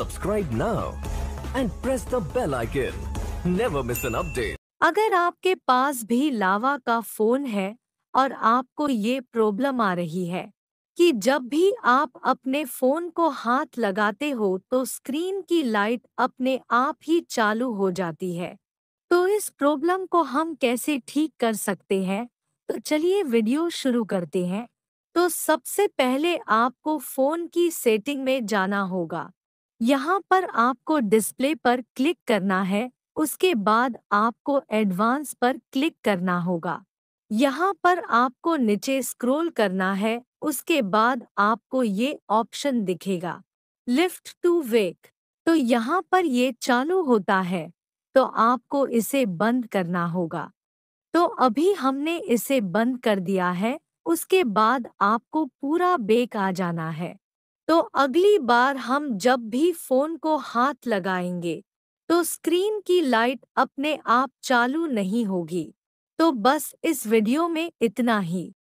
Subscribe now and press the bell icon. Never miss an update. अगर आपके पास भी लावा का फोन है और आपको ये प्रॉब्लम आ रही है कि जब भी आप अपने फोन को हाथ लगाते हो तो स्क्रीन की लाइट अपने आप ही चालू हो जाती है तो इस प्रॉब्लम को हम कैसे ठीक कर सकते हैं तो चलिए वीडियो शुरू करते हैं तो सबसे पहले आपको फोन की सेटिंग में जाना होगा यहाँ पर आपको डिस्प्ले पर क्लिक करना है उसके बाद आपको एडवांस पर क्लिक करना होगा यहाँ पर आपको नीचे स्क्रॉल करना है उसके बाद आपको ये ऑप्शन दिखेगा लिफ्ट टू वेक तो यहाँ पर ये चालू होता है तो आपको इसे बंद करना होगा तो अभी हमने इसे बंद कर दिया है उसके बाद आपको पूरा बेक आ जाना है तो अगली बार हम जब भी फोन को हाथ लगाएंगे तो स्क्रीन की लाइट अपने आप चालू नहीं होगी तो बस इस वीडियो में इतना ही